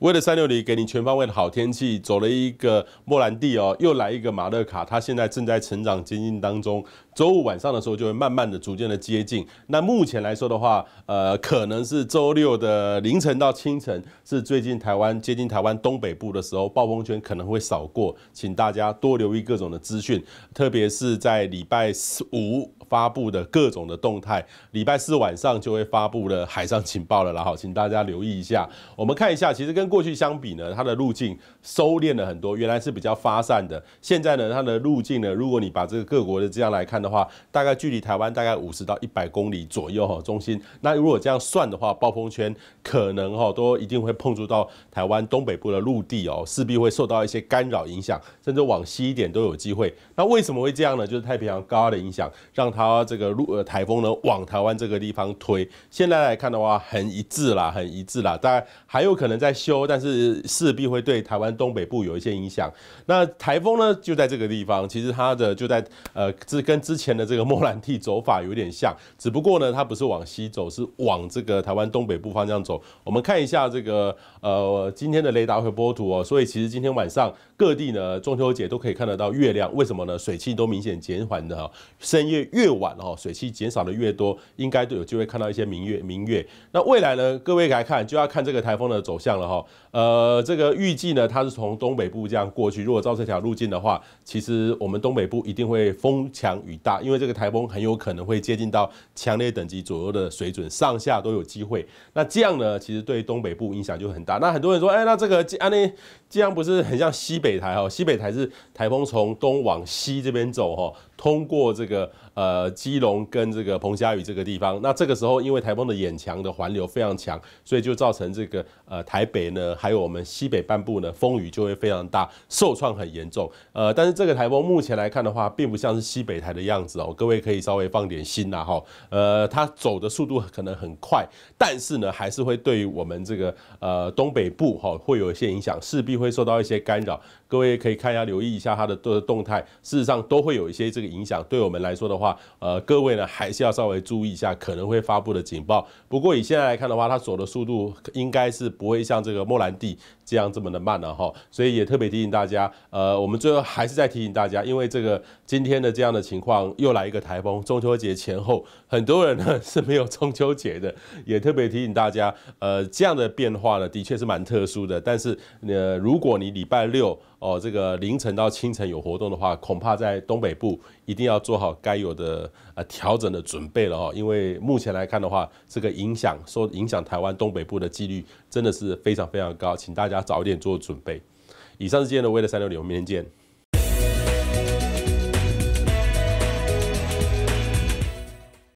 为了三六零给你全方位的好天气，走了一个莫兰蒂哦，又来一个马勒卡，它现在正在成长接近当中。周五晚上的时候就会慢慢的、逐渐的接近。那目前来说的话，呃，可能是周六的凌晨到清晨是最近台湾接近台湾东北部的时候，暴风圈可能会扫过，请大家多留意各种的资讯，特别是在礼拜四五发布的各种的动态，礼拜四晚上就会发布了海上警报了，然后请大家留意一下。我们看一下，其实跟过去相比呢，它的路径收敛了很多，原来是比较发散的。现在呢，它的路径呢，如果你把这个各国的这样来看的话，大概距离台湾大概五十到一百公里左右哈，中心。那如果这样算的话，暴风圈可能哈都一定会碰触到台湾东北部的陆地哦，势必会受到一些干扰影响，甚至往西一点都有机会。那为什么会这样呢？就是太平洋高压的影响，让它这个陆呃台风呢往台湾这个地方推。现在来看的话，很一致啦，很一致啦，然还有可能在修。但是势必会对台湾东北部有一些影响。那台风呢，就在这个地方。其实它的就在呃，这跟之前的这个莫兰蒂走法有点像，只不过呢，它不是往西走，是往这个台湾东北部方向走。我们看一下这个呃今天的雷达回波图哦。所以其实今天晚上各地呢中秋节都可以看得到月亮。为什么呢？水汽都明显减缓的，深夜越晚哦，水汽减少的越多，应该都有机会看到一些明月明月。那未来呢，各位来看就要看这个台风的走向了哈。呃，这个预计呢，它是从东北部这样过去。如果照这条路径的话，其实我们东北部一定会风强雨大，因为这个台风很有可能会接近到强烈等级左右的水准，上下都有机会。那这样呢，其实对东北部影响就很大。那很多人说，哎，那这个安妮这样不是很像西北台哦？西北台是台风从东往西这边走哈，通过这个呃基隆跟这个彭佳屿这个地方。那这个时候，因为台风的眼墙的环流非常强，所以就造成这个呃台北。呃，还有我们西北半部呢，风雨就会非常大，受创很严重。呃，但是这个台风目前来看的话，并不像是西北台的样子哦。各位可以稍微放点心啦，哈。呃，它走的速度可能很快，但是呢，还是会对我们这个呃东北部哈会有一些影响，势必会受到一些干扰。各位可以看一下，留意一下它的的动态。事实上，都会有一些这个影响。对我们来说的话，呃，各位呢还是要稍微注意一下可能会发布的警报。不过以现在来看的话，它走的速度应该是不会像这个。莫兰蒂这样这么的慢了哈，所以也特别提醒大家，呃，我们最后还是在提醒大家，因为这个今天的这样的情况又来一个台风，中秋节前后很多人呢是没有中秋节的，也特别提醒大家，呃，这样的变化呢的确是蛮特殊的，但是呃，如果你礼拜六哦这个凌晨到清晨有活动的话，恐怕在东北部一定要做好该有的呃调整的准备了哦，因为目前来看的话，这个影响说影响台湾东北部的几率真的是非常。非常高，请大家早一点做准备。以上是今天的《未来三六零》，我们明天见。